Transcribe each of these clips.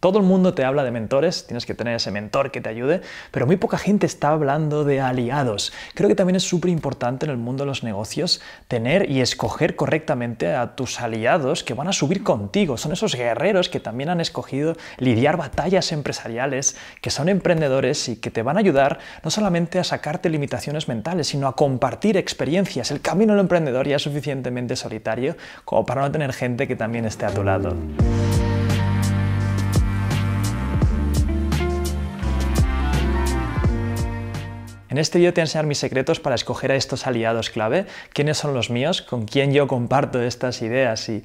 Todo el mundo te habla de mentores, tienes que tener ese mentor que te ayude, pero muy poca gente está hablando de aliados. Creo que también es súper importante en el mundo de los negocios tener y escoger correctamente a tus aliados que van a subir contigo. Son esos guerreros que también han escogido lidiar batallas empresariales, que son emprendedores y que te van a ayudar no solamente a sacarte limitaciones mentales, sino a compartir experiencias. El camino del emprendedor ya es suficientemente solitario como para no tener gente que también esté a tu lado. En este vídeo te voy a enseñar mis secretos para escoger a estos aliados clave, quiénes son los míos, con quién yo comparto estas ideas y,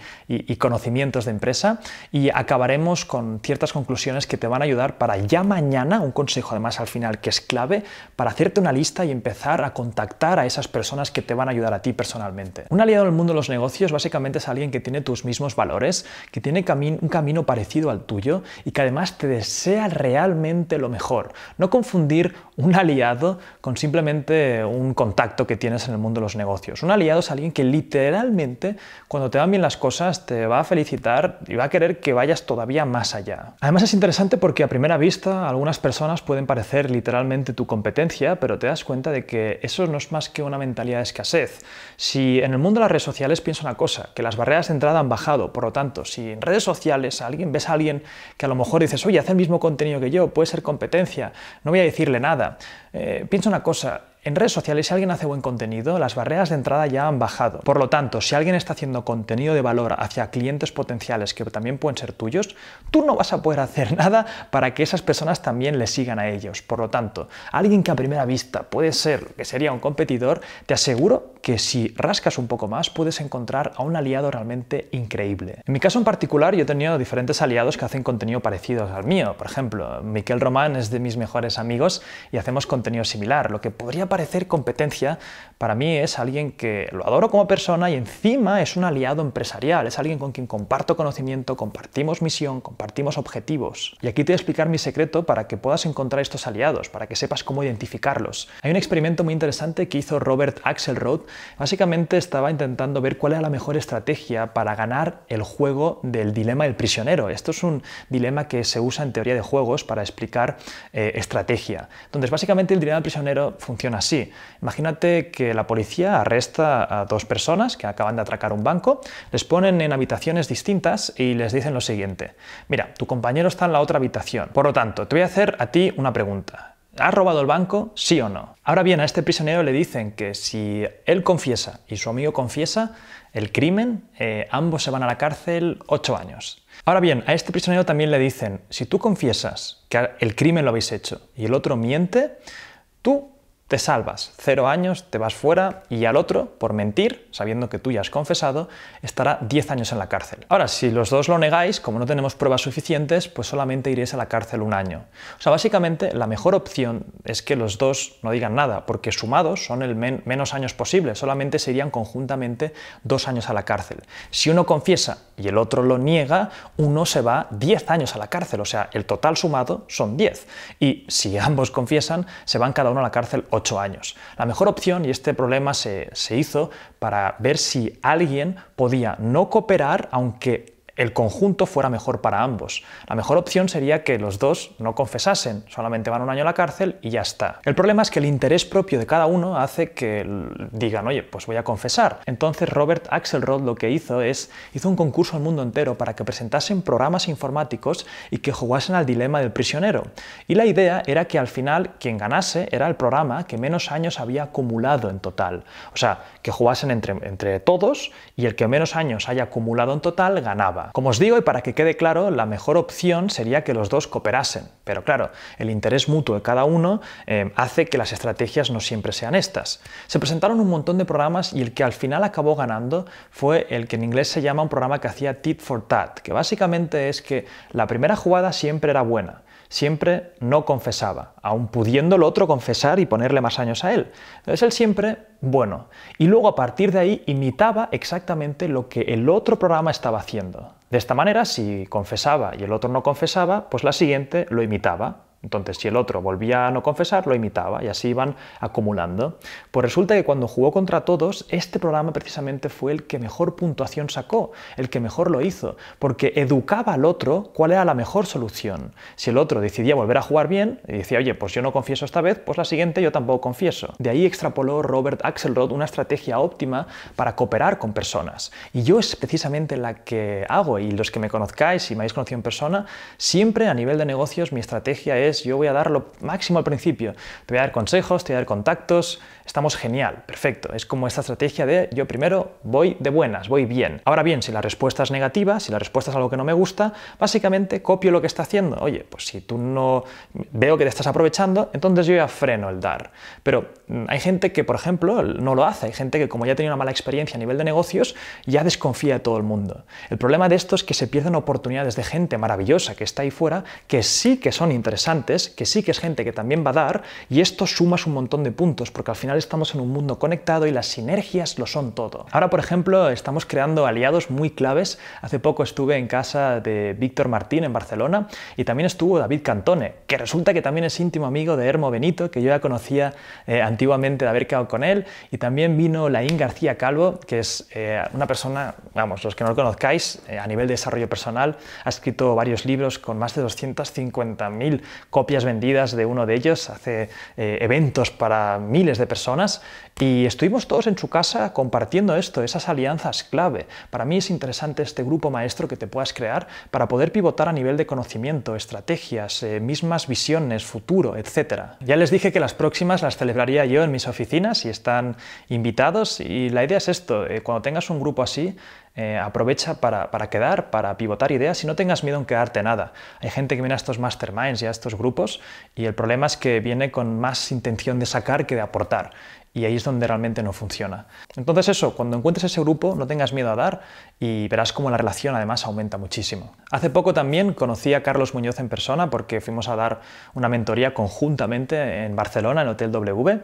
conocimientos de empresa y acabaremos con ciertas conclusiones que te van a ayudar para ya mañana, un consejo además al final que es clave, para hacerte una lista y empezar a contactar a esas personas que te van a ayudar a ti personalmente. Un aliado en el mundo de los negocios básicamente es alguien que tiene tus mismos valores, que tiene un camino parecido al tuyo y que además te desea realmente lo mejor. No confundir un aliado con simplemente un contacto que tienes en el mundo de los negocios. Un aliado es alguien que literalmente, cuando te van bien las cosas, te va a felicitar y va a querer que vayas todavía más allá. Además es interesante porque a primera vista algunas personas pueden parecer literalmente tu competencia, pero te das cuenta de que eso no es más que una mentalidad de escasez. Si en el mundo de las redes sociales pienso una cosa, que las barreras de entrada han bajado, por lo tanto, si en redes sociales alguien ves a alguien que a lo mejor dices, oye, hace el mismo contenido que yo, puede ser competencia, no voy a decirle nada. Eh, pienso cosa, en redes sociales, si alguien hace buen contenido, las barreras de entrada ya han bajado. Por lo tanto, si alguien está haciendo contenido de valor hacia clientes potenciales que también pueden ser tuyos, tú no vas a poder hacer nada para que esas personas también le sigan a ellos. Por lo tanto, alguien que a primera vista puede ser que sería un competidor, te aseguro que si rascas un poco más puedes encontrar a un aliado realmente increíble. En mi caso en particular yo he tenido diferentes aliados que hacen contenido parecido al mío. Por ejemplo, Miquel Román es de mis mejores amigos y hacemos contenido similar. Lo que podría parecer competencia para mí es alguien que lo adoro como persona y encima es un aliado empresarial. Es alguien con quien comparto conocimiento, compartimos misión, compartimos objetivos. Y aquí te voy a explicar mi secreto para que puedas encontrar estos aliados, para que sepas cómo identificarlos. Hay un experimento muy interesante que hizo Robert Axelrod Básicamente estaba intentando ver cuál era la mejor estrategia para ganar el juego del dilema del prisionero. Esto es un dilema que se usa en teoría de juegos para explicar eh, estrategia. Entonces, básicamente el dilema del prisionero funciona así. Imagínate que la policía arresta a dos personas que acaban de atracar un banco, les ponen en habitaciones distintas y les dicen lo siguiente. Mira, tu compañero está en la otra habitación. Por lo tanto, te voy a hacer a ti una pregunta. ¿Ha robado el banco? Sí o no. Ahora bien, a este prisionero le dicen que si él confiesa y su amigo confiesa el crimen, eh, ambos se van a la cárcel 8 años. Ahora bien, a este prisionero también le dicen, si tú confiesas que el crimen lo habéis hecho y el otro miente, tú te salvas, cero años, te vas fuera y al otro, por mentir, sabiendo que tú ya has confesado, estará 10 años en la cárcel. Ahora, si los dos lo negáis, como no tenemos pruebas suficientes, pues solamente iréis a la cárcel un año. O sea, básicamente la mejor opción es que los dos no digan nada, porque sumados son el menos años posible, solamente serían conjuntamente dos años a la cárcel. Si uno confiesa y el otro lo niega, uno se va diez años a la cárcel, o sea, el total sumado son 10. Y si ambos confiesan, se van cada uno a la cárcel 8 años. La mejor opción, y este problema se, se hizo para ver si alguien podía no cooperar aunque el conjunto fuera mejor para ambos. La mejor opción sería que los dos no confesasen, solamente van un año a la cárcel y ya está. El problema es que el interés propio de cada uno hace que digan, oye, pues voy a confesar. Entonces Robert Axelrod lo que hizo es, hizo un concurso al mundo entero para que presentasen programas informáticos y que jugasen al dilema del prisionero. Y la idea era que al final quien ganase era el programa que menos años había acumulado en total. O sea, que jugasen entre, entre todos y el que menos años haya acumulado en total ganaba. Como os digo, y para que quede claro, la mejor opción sería que los dos cooperasen. Pero claro, el interés mutuo de cada uno eh, hace que las estrategias no siempre sean estas. Se presentaron un montón de programas y el que al final acabó ganando fue el que en inglés se llama un programa que hacía tit for tat, que básicamente es que la primera jugada siempre era buena, siempre no confesaba, aun pudiendo el otro confesar y ponerle más años a él. Entonces él siempre, bueno, y luego a partir de ahí imitaba exactamente lo que el otro programa estaba haciendo. De esta manera, si confesaba y el otro no confesaba, pues la siguiente lo imitaba. Entonces, si el otro volvía a no confesar, lo imitaba y así iban acumulando. Pues resulta que cuando jugó contra todos, este programa precisamente fue el que mejor puntuación sacó, el que mejor lo hizo, porque educaba al otro cuál era la mejor solución. Si el otro decidía volver a jugar bien y decía, oye, pues yo no confieso esta vez, pues la siguiente yo tampoco confieso. De ahí extrapoló Robert Axelrod una estrategia óptima para cooperar con personas. Y yo es precisamente la que hago y los que me conozcáis, y me habéis conocido en persona, siempre a nivel de negocios mi estrategia es yo voy a dar lo máximo al principio. Te voy a dar consejos, te voy a dar contactos, estamos genial, perfecto. Es como esta estrategia de yo primero voy de buenas, voy bien. Ahora bien, si la respuesta es negativa, si la respuesta es algo que no me gusta, básicamente copio lo que está haciendo. Oye, pues si tú no veo que te estás aprovechando, entonces yo ya freno el dar. Pero mm, hay gente que, por ejemplo, no lo hace. Hay gente que como ya tenido una mala experiencia a nivel de negocios, ya desconfía de todo el mundo. El problema de esto es que se pierden oportunidades de gente maravillosa que está ahí fuera, que sí que son interesantes, que sí que es gente que también va a dar, y esto sumas un montón de puntos, porque al final estamos en un mundo conectado y las sinergias lo son todo. Ahora, por ejemplo, estamos creando aliados muy claves. Hace poco estuve en casa de Víctor Martín en Barcelona y también estuvo David Cantone, que resulta que también es íntimo amigo de Hermo Benito, que yo ya conocía eh, antiguamente de haber quedado con él, y también vino Laín García Calvo, que es eh, una persona, vamos, los que no lo conozcáis, eh, a nivel de desarrollo personal, ha escrito varios libros con más de 250.000 copias vendidas de uno de ellos, hace eventos para miles de personas personas y estuvimos todos en su casa compartiendo esto, esas alianzas clave. Para mí es interesante este grupo maestro que te puedas crear para poder pivotar a nivel de conocimiento, estrategias, eh, mismas visiones, futuro, etc. Ya les dije que las próximas las celebraría yo en mis oficinas y están invitados y la idea es esto, eh, cuando tengas un grupo así, eh, aprovecha para, para, quedar, para pivotar ideas y no tengas miedo en quedarte nada. Hay gente que viene a estos masterminds y a estos grupos y el problema es que viene con más intención de sacar que de aportar. Y ahí es donde realmente no funciona. Entonces eso, cuando encuentres ese grupo, no tengas miedo a dar y verás cómo la relación además aumenta muchísimo. Hace poco también conocí a Carlos Muñoz en persona porque fuimos a dar una mentoría conjuntamente en Barcelona, en el Hotel W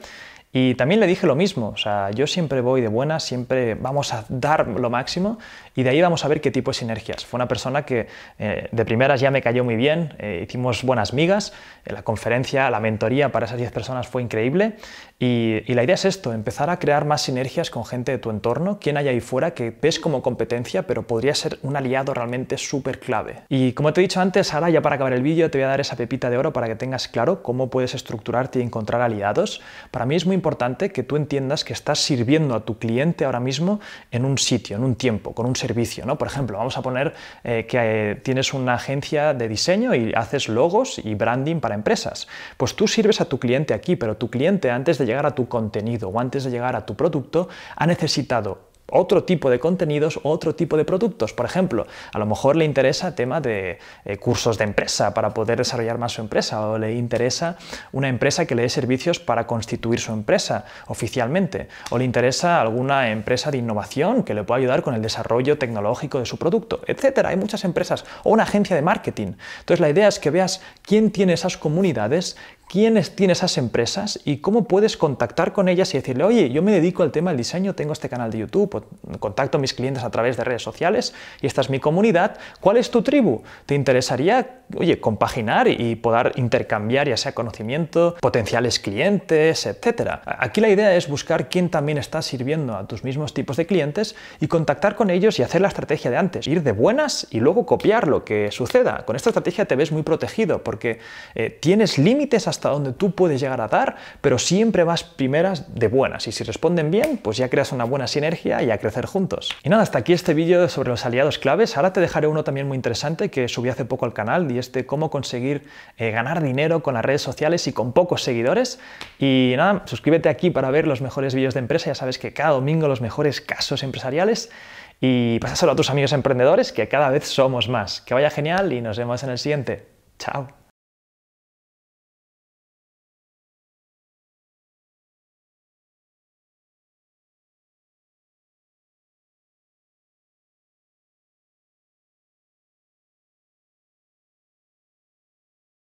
y también le dije lo mismo, o sea, yo siempre voy de buena, siempre vamos a dar lo máximo y de ahí vamos a ver qué tipo de sinergias. Fue una persona que eh, de primeras ya me cayó muy bien, eh, hicimos buenas migas, eh, la conferencia, la mentoría para esas 10 personas fue increíble y, y, la idea es esto, empezar a crear más sinergias con gente de tu entorno, quien hay ahí fuera que ves como competencia pero podría ser un aliado realmente súper clave. Y como te he dicho antes, ahora ya para acabar el vídeo te voy a dar esa pepita de oro para que tengas claro cómo puedes estructurarte y encontrar aliados. Para mí es muy importante que tú entiendas que estás sirviendo a tu cliente ahora mismo en un sitio, en un tiempo, con un servicio. ¿no? Por ejemplo, vamos a poner eh, que eh, tienes una agencia de diseño y haces logos y branding para empresas. Pues tú sirves a tu cliente aquí, pero tu cliente antes de llegar a tu contenido o antes de llegar a tu producto ha necesitado otro tipo de contenidos, otro tipo de productos. Por ejemplo, a lo mejor le interesa tema de eh, cursos de empresa para poder desarrollar más su empresa o le interesa una empresa que le dé servicios para constituir su empresa oficialmente o le interesa alguna empresa de innovación que le pueda ayudar con el desarrollo tecnológico de su producto, etcétera. Hay muchas empresas o una agencia de marketing. Entonces la idea es que veas quién tiene esas comunidades, quiénes tienen esas empresas y cómo puedes contactar con ellas y decirle, oye, yo me dedico al tema del diseño, tengo este canal de YouTube, pues, contacto a mis clientes a través de redes sociales y esta es mi comunidad, ¿cuál es tu tribu? ¿Te interesaría, oye, compaginar y poder intercambiar ya sea conocimiento, potenciales clientes, etcétera? Aquí la idea es buscar quién también está sirviendo a tus mismos tipos de clientes y contactar con ellos y hacer la estrategia de antes, ir de buenas y luego copiar lo que suceda. Con esta estrategia te ves muy protegido porque eh, tienes límites hasta hasta dónde tú puedes llegar a dar, pero siempre vas primeras de buenas y si responden bien, pues ya creas una buena sinergia y a crecer juntos. Y nada, hasta aquí este vídeo sobre los aliados claves. Ahora te dejaré uno también muy interesante que subí hace poco al canal y este cómo conseguir eh, ganar dinero con las redes sociales y con pocos seguidores. Y nada, suscríbete aquí para ver los mejores vídeos de empresa. Ya sabes que cada domingo los mejores casos empresariales y pásaselo a tus amigos emprendedores que cada vez somos más. Que vaya genial y nos vemos en el siguiente. Chao.